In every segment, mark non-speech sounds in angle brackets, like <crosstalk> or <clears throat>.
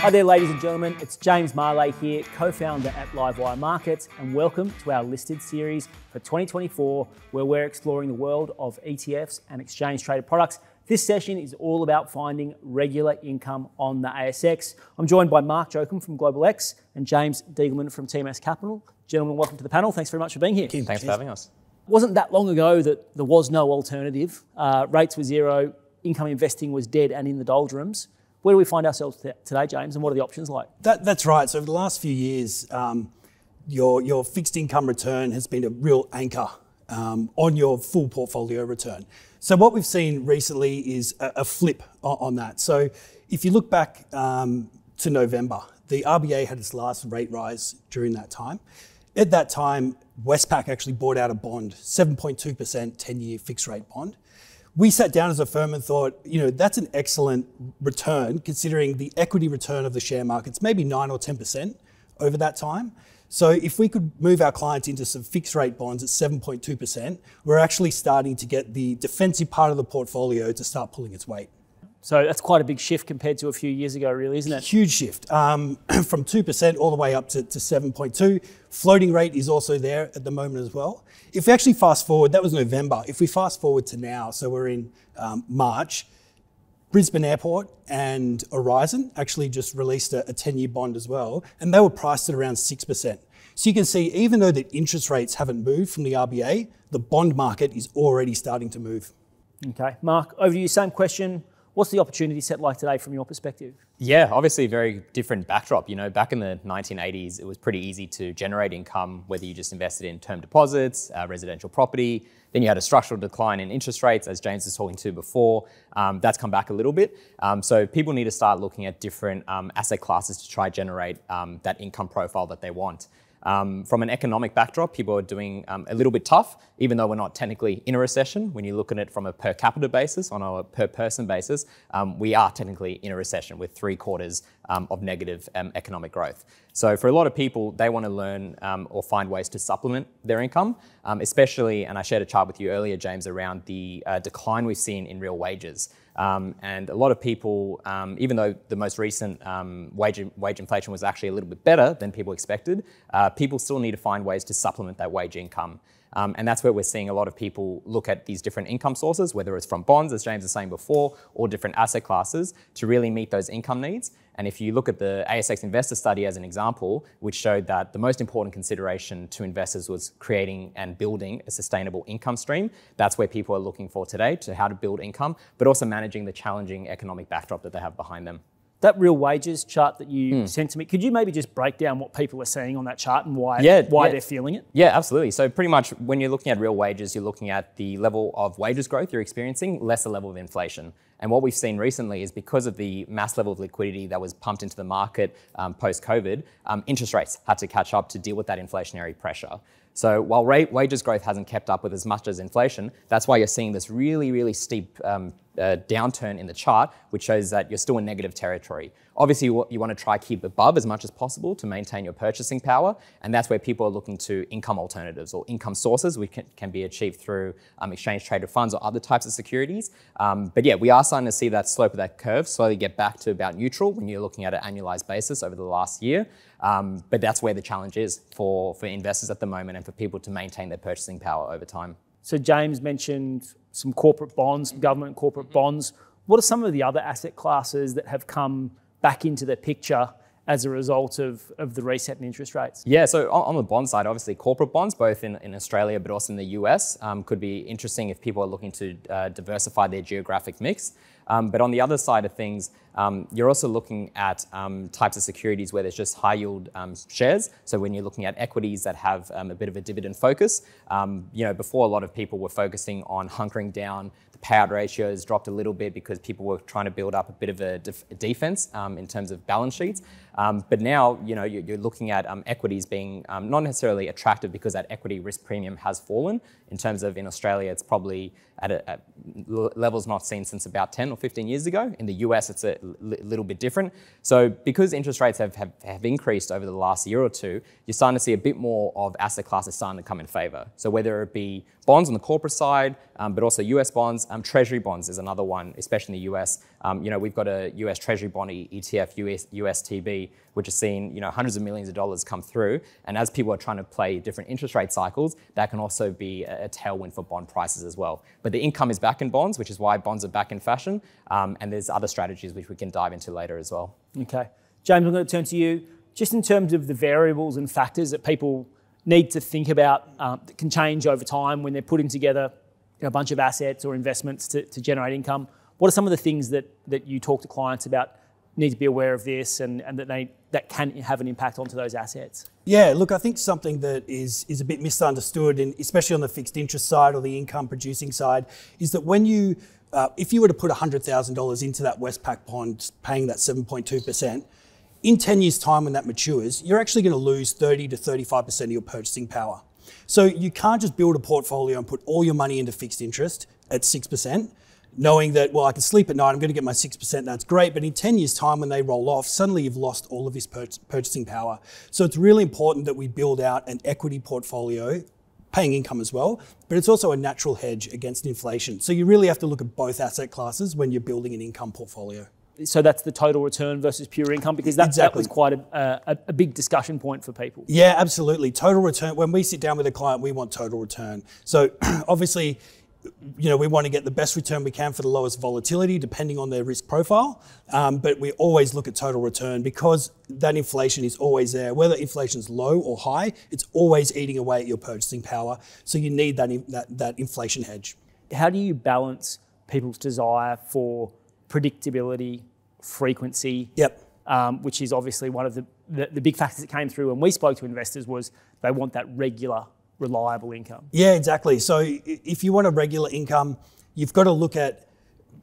Hi there, ladies and gentlemen. It's James Marley here, co founder at Livewire Markets, and welcome to our listed series for 2024, where we're exploring the world of ETFs and exchange traded products. This session is all about finding regular income on the ASX. I'm joined by Mark Jokum from Global X and James Diegelman from TMS Capital. Gentlemen, welcome to the panel. Thanks very much for being here. Thanks Cheers. for having us. It wasn't that long ago that there was no alternative. Uh, rates were zero, income investing was dead and in the doldrums. Where do we find ourselves today, James, and what are the options like? That, that's right. So, over the last few years, um, your, your fixed income return has been a real anchor um, on your full portfolio return. So, what we've seen recently is a, a flip on, on, that. So, if you look back um, to November, the RBA had its last rate rise during that time. At that time, Westpac actually bought out a bond, 7.2% 10 year fixed rate bond we sat down as a firm and thought, you know, that's an excellent return considering the equity return of the share markets, maybe nine or 10% over that time. So if we could move our clients into some fixed rate bonds at 7.2%, we're actually starting to get the defensive part of the portfolio to start pulling its weight. So that's quite a big shift compared to a few years ago, really, isn't it? Huge shift um, <clears throat> from 2% all the way up to, to 7.2. Floating rate is also there at the moment as well. If we actually fast forward, that was November. If we fast forward to now, so we're in um, March, Brisbane Airport and Horizon actually just released a 10 year bond as well, and they were priced at around 6%. So you can see, even though the interest rates haven't moved from the RBA, the bond market is already starting to move. Okay, Mark, over to you. Same question What's the opportunity set like today from your perspective? Yeah, obviously very different backdrop. You know, back in the 1980s, it was pretty easy to generate income, whether you just invested in term deposits, uh, residential property. Then you had a structural decline in interest rates, as James was talking to before. Um, that's come back a little bit. Um, so people need to start looking at different um, asset classes to try generate um, that income profile that they want. Um, from an economic backdrop, people are doing um, a little bit tough, even though we're not technically in a recession. When you look at it from a per capita basis, on a per person basis, um, we are technically in a recession with three quarters um, of negative um, economic growth. So for a lot of people, they want to learn um, or find ways to supplement their income, especially, and I shared a chart with you earlier, James, around the uh, decline we've seen in real wages. Um, and a lot of people, um, even though the most recent um, wage, wage inflation was actually a little bit better than people expected, uh, people still need to find ways to supplement that wage income. Um, and that's where we're seeing a lot of people look at these different income sources, whether it's from bonds, as James was saying before, or different asset classes to really meet those income needs. And if you look at the ASX investor study as an example, which showed that the most important consideration to investors was creating and building a sustainable income stream. That's where people are looking for today to how to build income, but also managing the challenging economic backdrop that they have behind them that real wages chart that you mm. sent to me, could you maybe just break down what people are seeing on that chart and why, yeah, why yeah. they're feeling it? Yeah, absolutely. So, pretty much when you're looking at real wages, you're looking at the level of wages growth you're experiencing, less the level of inflation. And what we've seen recently is because of the mass level of liquidity that was pumped into the market um, post COVID, um, interest rates had to catch up to deal with that inflationary pressure. So while rate, wages growth hasn't kept up with as much as inflation, that's why you're seeing this really, really steep um, uh, downturn in the chart, which shows that you're still in negative territory. Obviously, you, you want to try keep above as much as possible to maintain your purchasing power, and that's where people are looking to income alternatives or income sources, which can, can be achieved through um, exchange traded funds or other types of securities. Um, but yeah, we are starting to see that slope of that curve slowly get back to about neutral when you're looking at an annualized basis over the last year. Um, but that's where the challenge is for, for investors at the moment and for people to maintain their purchasing power over time. So James mentioned some corporate bonds, government corporate mm-hmm. bonds. What are some of the other asset classes that have come back into the picture as a result of, of the reset in interest rates? Yeah, so on, on the bond side, obviously corporate bonds, both in, in Australia but also in the US, um, could be interesting if people are looking to uh, diversify their geographic mix. Um, but on the other side of things, um, you're also looking at um, types of securities where there's just high yield um, shares. So when you're looking at equities that have um, a bit of a dividend focus, um, you know, before a lot of people were focusing on hunkering down, the payout ratios dropped a little bit because people were trying to build up a bit of a, def- a defense in terms of balance sheets. Um, but now, you know, you're, looking at um, equities being um, not necessarily attractive because that equity risk premium has fallen. In terms of in Australia, it's probably at, a, at levels not seen since about 10 or 15 years ago. In the US, it's a little bit different. So because interest rates have, have, have, increased over the last year or two, you're starting to see a bit more of asset classes starting to come in favor. So whether it be bonds on the corporate side, um, but also US bonds, um, treasury bonds is another one, especially in the US, um, you know, we've got a US Treasury bond ETF, US, USTB, which has seen, you know, hundreds of millions of dollars come through. And as people are trying to play different interest rate cycles, that can also be a, a tailwind for bond prices as well. But the income is back in bonds, which is why bonds are back in fashion. Um, and there's other strategies which we can dive into later as well. Okay. James, I'm going to turn to you. Just in terms of the variables and factors that people need to think about um, that can change over time when they're putting together a bunch of assets or investments to, to generate income – what are some of the things that, that you talk to clients about need to be aware of this and, and that they that can have an impact onto those assets? Yeah, look, I think something that is is a bit misunderstood, and especially on the fixed interest side or the income producing side, is that when you uh, if you were to put $100,000 into that Westpac bond, paying that 7.2%, in 10 years' time when that matures, you're actually going to lose 30 to 35% of your purchasing power. So you can't just build a portfolio and put all your money into fixed interest at 6% knowing that, well, I can sleep at night, I'm going to get my 6%, that's great. But in 10 years' time, when they roll off, suddenly you've lost all of this pur- purchasing power. So it's really important that we build out an equity portfolio, paying income as well, but it's also a natural hedge against inflation. So you really have to look at both asset classes when you're building an income portfolio. So that's the total return versus pure income because that, exactly. that was quite a, a, a big discussion point for people. Yeah, absolutely. Total return. When we sit down with a client, we want total return. So <clears throat> obviously, you know, we want to get the best return we can for the lowest volatility, depending on their risk profile. Um, but we always look at total return because that inflation is always there. Whether inflation is low or high, it's always eating away at your purchasing power. So you need that, that, that inflation hedge. How do you balance people's desire for predictability, frequency? Yep. Um, which is obviously one of the, the, the big factors that came through when we spoke to investors was they want that regular reliable income. Yeah, exactly. So if you want a regular income, you've got to look at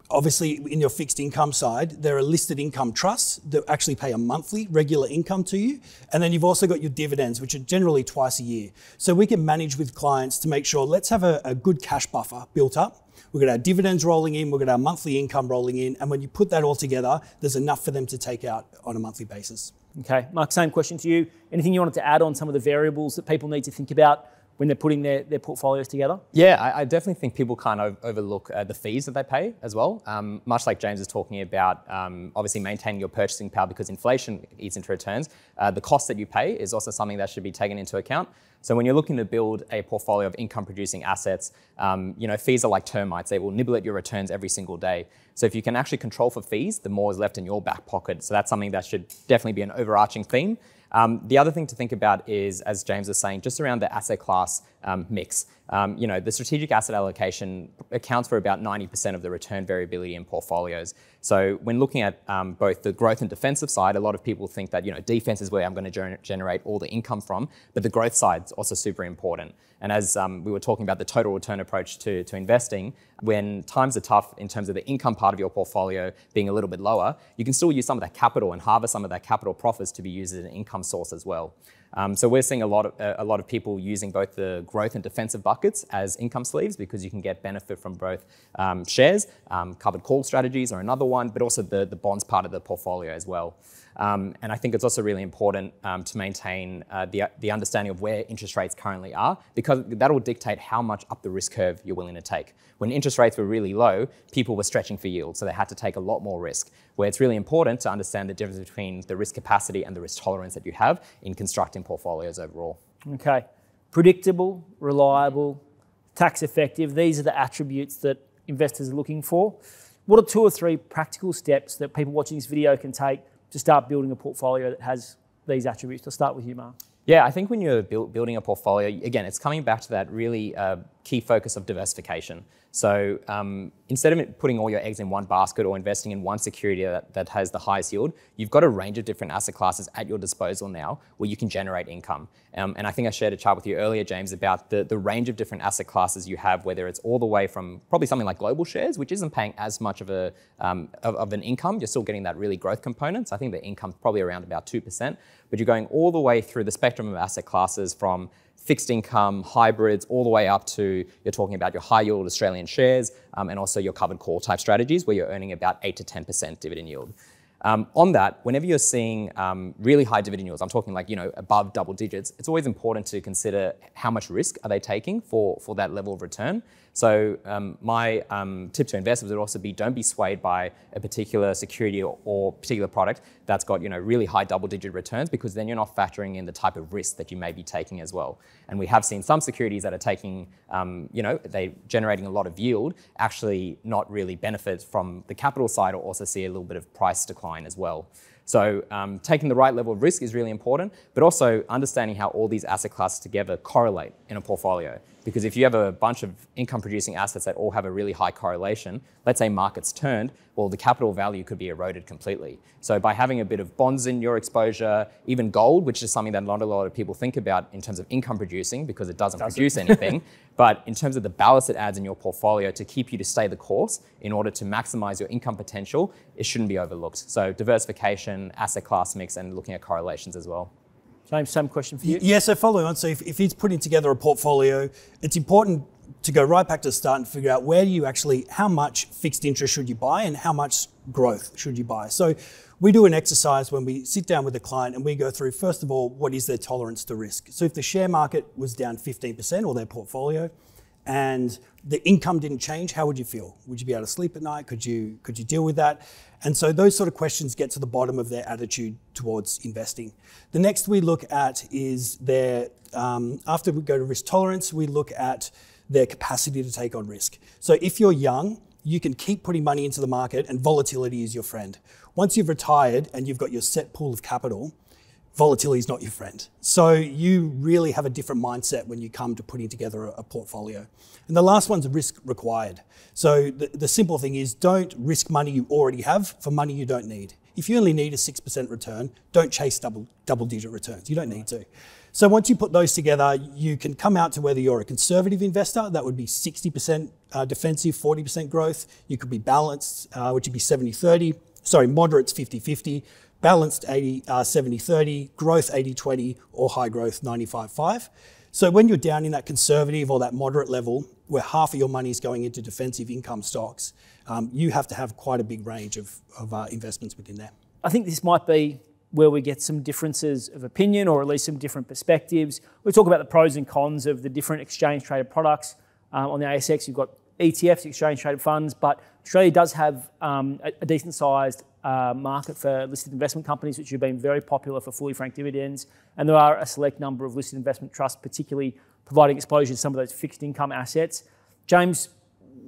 obviously in your fixed income side, there are listed income trusts that actually pay a monthly regular income to you. And then you've also got your dividends, which are generally twice a year. So we can manage with clients to make sure let's have a, a good cash buffer built up. We've got our dividends rolling in, we've got our monthly income rolling in. And when you put that all together, there's enough for them to take out on a monthly basis. Okay, Mark, same question to you. Anything you wanted to add on some of the variables that people need to think about when they're putting their, their portfolios together? Yeah, I, I definitely think people can't overlook uh, the fees that they pay as well. Um, much like James is talking about, um, obviously maintaining your purchasing power because inflation eats into returns. Uh, the cost that you pay is also something that should be taken into account. So when you're looking to build a portfolio of income-producing assets, um, you know fees are like termites; they will nibble at your returns every single day. So if you can actually control for fees, the more is left in your back pocket. So that's something that should definitely be an overarching theme. Um, the other thing to think about is, as James was saying, just around the asset class um, mix. Um, you know, the strategic asset allocation accounts for about 90% of the return variability in portfolios. So when looking at um, both the growth and defensive side, a lot of people think that, you know, defense is where I'm going to generate all the income from, but the growth side's also super important. And as um, we were talking about the total return approach to, to investing, when times are tough in terms of the income part of your portfolio being a little bit lower, you can still use some of that capital and harvest some of that capital profits to be used as an income source as well. Um, so we're seeing a lot, of, a lot of people using both the growth and defensive buckets as income sleeves because you can get benefit from both um, shares, um, covered call strategies are another one, but also the, the bonds part of the portfolio as well. Um, and I think it's also really important um, to maintain uh, the, the understanding of where interest rates currently are, because that will dictate how much up the risk curve you're willing to take. When interest rates were really low, people were stretching for yield, so they had to take a lot more risk. Where it's really important to understand the difference between the risk capacity and the risk tolerance that you have in constructing portfolios overall. Okay. Predictable, reliable, tax effective, these are the attributes that investors are looking for. What are two or three practical steps that people watching this video can take to start building a portfolio that has these attributes? To start with you, Mark. Yeah, I think when you're build, building a portfolio, again, it's coming back to that really uh, key focus of diversification. So um, instead of putting all your eggs in one basket or investing in one security that, that has the highest yield, you've got a range of different asset classes at your disposal now where you can generate income. Um, and I think I shared a chart with you earlier, James, about the, the range of different asset classes you have, whether it's all the way from probably something like global shares, which isn't paying as much of, a, um, of, of an income. You're still getting that really growth component. So I think the income's probably around about 2%. But you're going all the way through the spectrum of asset classes from fixed income, hybrids, all the way up to you're talking about your high yield Australian shares um, and also your covered call type strategies where you're earning about 8 to 10% dividend yield. Um, on that, whenever you're seeing um, really high dividend yields, I'm talking like, you know, above double digits, it's always important to consider how much risk are they taking for, for that level of return. So um, my um, tip to investors would also be don't be swayed by a particular security or, or, particular product that's got you know really high double-digit returns because then you're not factoring in the type of risk that you may be taking as well. And we have seen some securities that are taking um, you know they generating a lot of yield actually not really benefit from the capital side or also see a little bit of price decline as well. So um, taking the right level of risk is really important, but also understanding how all these asset classes together correlate in a portfolio. Because if you have a bunch of income producing assets that all have a really high correlation, let's say markets turned, well, the capital value could be eroded completely. So by having a bit of bonds in your exposure, even gold, which is something that not a lot of people think about in terms of income producing because it doesn't, doesn't. produce anything, <laughs> but in terms of the ballast it adds in your portfolio to keep you to stay the course in order to maximize your income potential, it shouldn't be overlooked. So diversification, asset class mix and looking at correlations as well. James, same question for you. Yeah, so following on, so if, if he's putting together a portfolio, it's important to go right back to the start and figure out where you actually, how much fixed interest should you buy and how much growth should you buy? So we do an exercise when we sit down with a client and we go through, first of all, what is their tolerance to risk? So if the share market was down 15% or their portfolio, and the income didn't change, how would you feel? Would you be able to sleep at night? Could you could you deal with that? And so those sort of questions get to the bottom of their attitude towards investing. The next we look at is their um, after we go to risk tolerance, we look at their capacity to take on risk. So if you're young, you can keep putting money into the market, and volatility is your friend. Once you've retired and you've got your set pool of capital, volatility is not your friend. So you really have a different mindset when you come to putting together a, a portfolio. And the last one's risk required. So the, the, simple thing is don't risk money you already have for money you don't need. If you only need a 6% return, don't chase double, double digit returns. You don't need to. So once you put those together, you can come out to whether you're a conservative investor, that would be 60% uh, defensive, 40% growth. You could be balanced, uh, which would be 70 30. Sorry, moderate's 50 50 balanced 80, uh, 70 30, growth 80 20, or high growth 95 5. So when you're down in that conservative or that moderate level, where half of your money is going into defensive income stocks, um, you have to have quite a big range of, of uh, investments within there. I think this might be where we get some differences of opinion or at least some different perspectives. We talk about the pros and cons of the different exchange traded products. Um, on the ASX, you've got ETFs, exchange traded funds, but Australia does have um, a, a decent sized uh, market for listed investment companies, which have been very popular for fully franked dividends. And there are a select number of listed investment trusts, particularly providing exposure to some of those fixed income assets. James,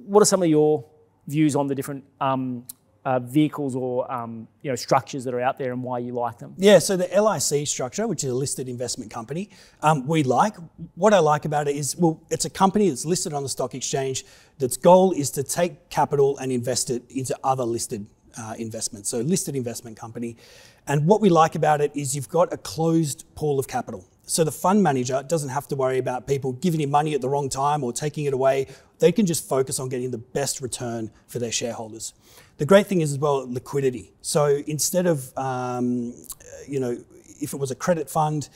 what are some of your views on the different um, uh, vehicles or um, you know structures that are out there and why you like them? Yeah, so the LIC structure, which is a listed investment company, um, we like. What I like about it is, well, it's a company that's listed on the stock exchange. That's goal is to take capital and invest it into other listed uh, investment, so listed investment company. And what we like about it is you've got a closed pool of capital. So the fund manager doesn't have to worry about people giving him money at the wrong time or taking it away. They can just focus on getting the best return for their shareholders. The great thing is as well liquidity. So instead of um, you know if it was a credit fund,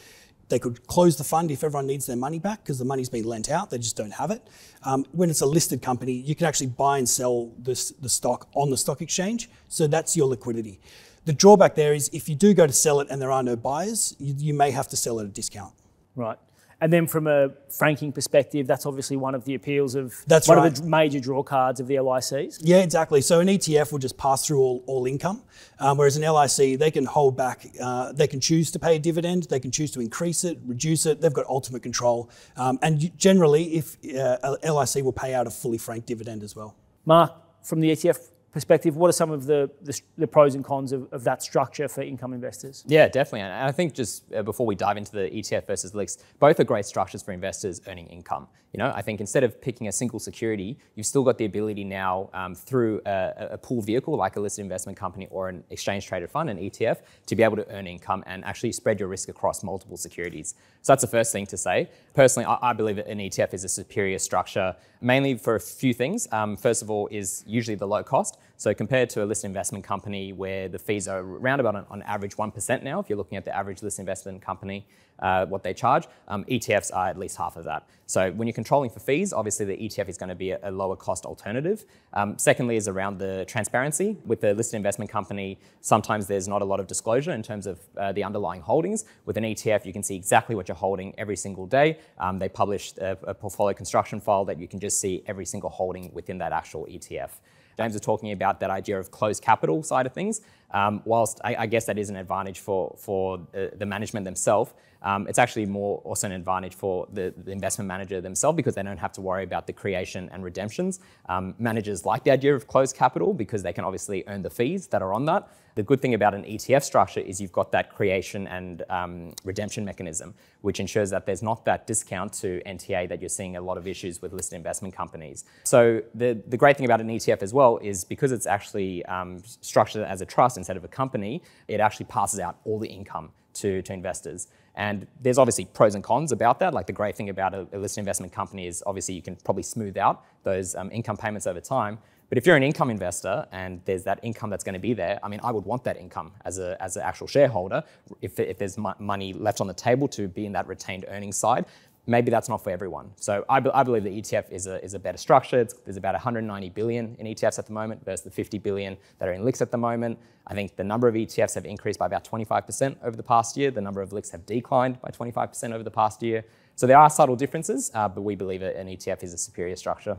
they could close the fund if everyone needs their money back because the money's been lent out, they just don't have it. Um, when it's a listed company, you can actually buy and sell this, the stock on the stock exchange. So that's your liquidity. The drawback there is if you do go to sell it and there are no buyers, you, you may have to sell at a discount. Right. And then from a franking perspective, that's obviously one of the appeals of that's one right. of the major draw cards of the LICs. Yeah, exactly. So an ETF will just pass through all, all income, um, whereas an LIC they can hold back, uh, they can choose to pay a dividend, they can choose to increase it, reduce it. They've got ultimate control, um, and generally, if uh, LIC will pay out a fully franked dividend as well. Mark, from the ETF perspective, what are some of the, the, the pros and cons of, of, that structure for income investors? Yeah, definitely. And I think just uh, before we dive into the ETF versus LICs, both are great structures for investors earning income. You know, I think instead of picking a single security, you've still got the ability now um, through a, a pool vehicle like a listed investment company or an exchange traded fund, an ETF, to be able to earn income and actually spread your risk across multiple securities. So that's the first thing to say. Personally, I, I believe an ETF is a superior structure, mainly for a few things. Um, first of all, is usually the low cost. So compared to a listed investment company where the fees are around about on, average 1% now, if you're looking at the average listed investment company, uh, what they charge. Um, ETFs are at least half of that. So when you're controlling for fees, obviously the ETF is going to be a, a lower cost alternative. Um, secondly is around the transparency. With the listed investment company, sometimes there's not a lot of disclosure in terms of uh, the underlying holdings. With an ETF, you can see exactly what you're holding every single day. Um, they publish a, a portfolio construction file that you can just see every single holding within that actual ETF. James was talking about that idea of closed capital side of things. Um, whilst I, I, guess that is an advantage for, for uh, the management themselves, um, it's actually more also an advantage for the, the, investment manager themselves because they don't have to worry about the creation and redemptions. Um, managers like the idea of closed capital because they can obviously earn the fees that are on that. The good thing about an ETF structure is you've got that creation and um, redemption mechanism, which ensures that there's not that discount to NTA that you're seeing a lot of issues with listed investment companies. So the, the great thing about an ETF as well is because it's actually um, structured as a trust instead of a company, it actually passes out all the income to, to investors. And there's obviously pros and cons about that. Like the great thing about a, listed investment company is obviously you can probably smooth out those um, income payments over time. But if you're an income investor and there's that income that's going to be there, I mean, I would want that income as, a, as an actual shareholder. If, if there's money left on the table to be in that retained earnings side, maybe that's not for everyone. So I, be, I believe the ETF is a, is a better structure. It's, there's about 190 billion in ETFs at the moment versus the 50 billion that are in LICs at the moment. I think the number of ETFs have increased by about 25% over the past year. The number of LICs have declined by 25% over the past year. So there are subtle differences, uh, but we believe an ETF is a superior structure.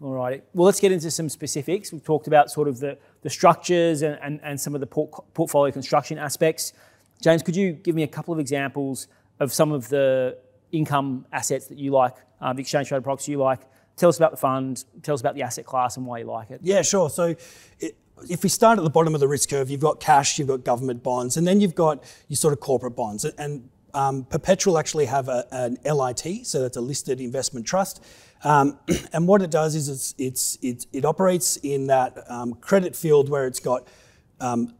All right. Well, let's get into some specifics. We've talked about sort of the, the structures and, and, and some of the portfolio construction aspects. James, could you give me a couple of examples of some of the income assets that you like, um, the exchange traded products you like. Tell us about the fund, tell us about the asset class and why you like it. Yeah, sure. So it, if we start at the bottom of the risk curve, you've got cash, you've got government bonds, and then you've got your sort of corporate bonds. And um, Perpetual actually have a, an LIT, so that's a listed investment trust. Um, <clears throat> and what it does is it's, it's, it, it operates in that um, credit field where it's got um,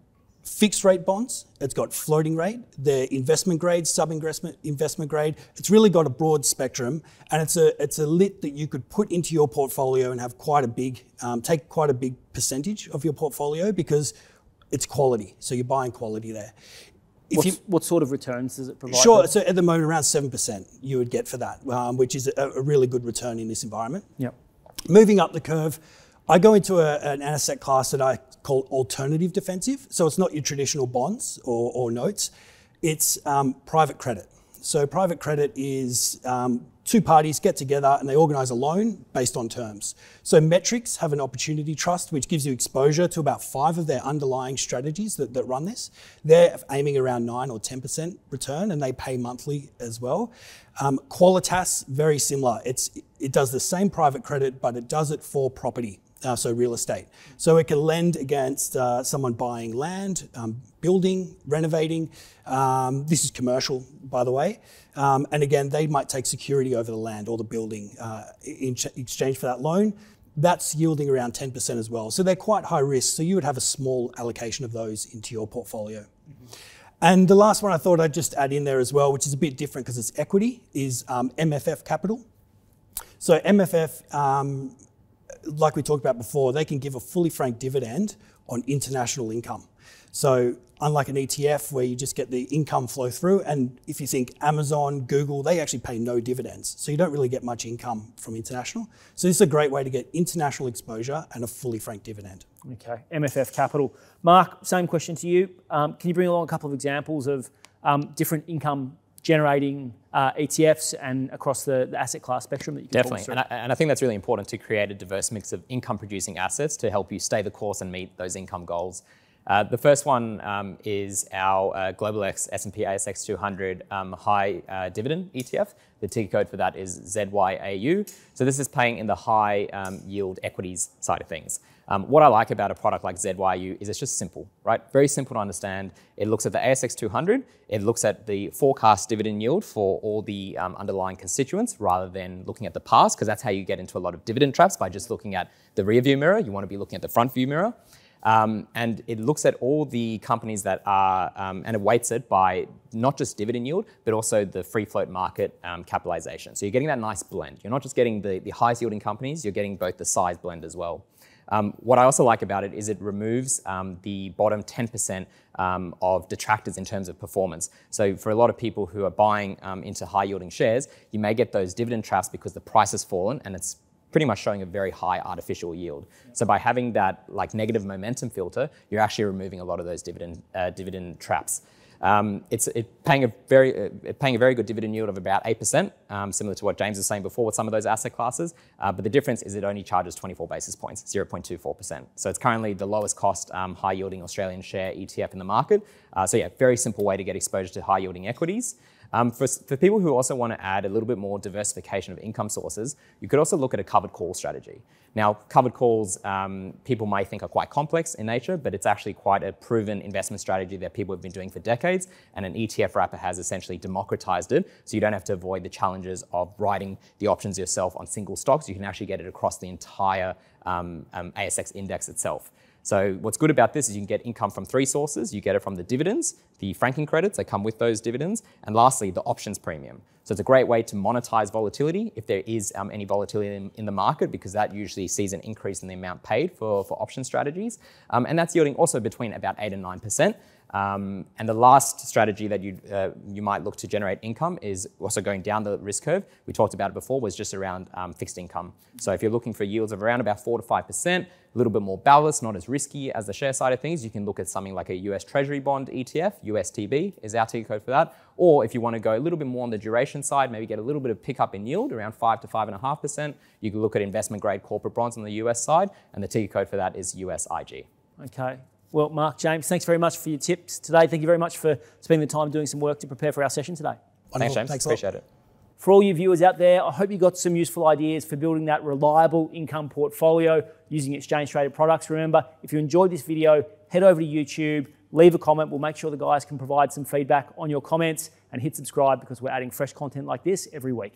fixed rate bonds, it's got floating rate, the investment grade, sub investment grade. It's really got a broad spectrum and it's a, it's a lit that you could put into your portfolio and have quite a big, um, take quite a big percentage of your portfolio because it's quality. So you're buying quality there. You, what sort of returns does it provide? Sure. Them? So at the moment, around 7% you would get for that, um, which is a, a, really good return in this environment. Yep. Moving up the curve, I go into a, an asset class that I call alternative defensive. So it's not your traditional bonds or, or notes, it's um, private credit. So private credit is um, two parties get together and they organise a loan based on terms. So Metrics have an opportunity trust which gives you exposure to about five of their underlying strategies that, that run this. They're aiming around nine or 10% return and they pay monthly as well. Um, Qualitas, very similar. It's, it does the same private credit, but it does it for property uh, so real estate. So it can lend against uh, someone buying land, um, building, renovating. Um, this is commercial, by the way. Um, and again, they might take security over the land or the building uh, in exchange for that loan. That's yielding around 10% as well. So they're quite high risk. So you would have a small allocation of those into your portfolio. Mm-hmm. And the last one I thought I'd just add in there as well, which is a bit different because it's equity, is MFF um, capital. So MFF like we talked about before, they can give a fully franked dividend on international income. So unlike an ETF where you just get the income flow through, and if you think Amazon, Google, they actually pay no dividends. So you don't really get much income from international. So this is a great way to get international exposure and a fully franked dividend. Okay, MFF Capital. Mark, same question to you. Um, can you bring along a couple of examples of um, different income generating uh, ETFs and across the, the, asset class spectrum that you can Definitely, and I, and I, think that's really important to create a diverse mix of income producing assets to help you stay the course and meet those income goals. Uh, the first one um, is our uh, Global X S&P ASX 200 um, High uh, Dividend ETF. The ticker code for that is ZYAU. So this is paying in the high um, yield equities side of things. Um, what I like about a product like ZYU is it's just simple, right? Very simple to understand. It looks at the ASX 200, it looks at the forecast dividend yield for all the um, underlying constituents rather than looking at the past, because that's how you get into a lot of dividend traps by just looking at the rear view mirror. You want to be looking at the front view mirror. Um, and it looks at all the companies that are, um, and it weights it by not just dividend yield, but also the free float market um, capitalization. So you're getting that nice blend. You're not just getting the, the highest yielding companies, you're getting both the size blend as well. Um, what I also like about it is it removes um, the bottom 10% um, of detractors in terms of performance. So for a lot of people who are buying um, into high yielding shares, you may get those dividend traps because the price has fallen and it's pretty much showing a very high artificial yield. So by having that like negative momentum filter, you're actually removing a lot of those dividend, uh, dividend traps. Um, it's it paying a very uh, paying a very good dividend yield of about eight percent, um, similar to what James was saying before with some of those asset classes. Uh, but the difference is it only charges 24 basis points, 0.24 percent. So it's currently the lowest cost um, high yielding Australian share ETF in the market. Uh, so yeah, very simple way to get exposure to high yielding equities. Um, for, for people who also want to add a little bit more diversification of income sources, you could also look at a covered call strategy. Now, covered calls, um, people may think are quite complex in nature, but it's actually quite a proven investment strategy that people have been doing for decades, and an ETF wrapper has essentially democratized it, so you don't have to avoid the challenges of writing the options yourself on single stocks. You can actually get it across the entire um, um ASX index itself. So what's good about this is you can get income from three sources. You get it from the dividends, the franking credits that come with those dividends, and lastly, the options premium. So it's a great way to monetize volatility if there is um, any volatility in, in, the market, because that usually sees an increase in the amount paid for, for option strategies. Um, and that's yielding also between about 8 and 9%. Um, and the last strategy that you, uh, you might look to generate income is also going down the risk curve. We talked about it before, was just around um, fixed income. So if you're looking for yields of around about 4 to 5%, a little bit more balanced, not as risky as the share side of things, you can look at something like a US Treasury bond ETF, USTB is our T code for that. Or if you want to go a little bit more on the duration side, maybe get a little bit of pickup in yield around 5 to 5.5%, you can look at investment grade corporate bonds on the US side, and the T code for that is USIG. Okay, well, Mark, James, thanks very much for your tips today. Thank you very much for spending the time doing some work to prepare for our session today. Wonderful. Thanks, James. Thanks Appreciate it. For all you viewers out there, I hope you got some useful ideas for building that reliable income portfolio using exchange traded products. Remember, if you enjoyed this video, head over to YouTube, leave a comment. We'll make sure the guys can provide some feedback on your comments and hit subscribe because we're adding fresh content like this every week.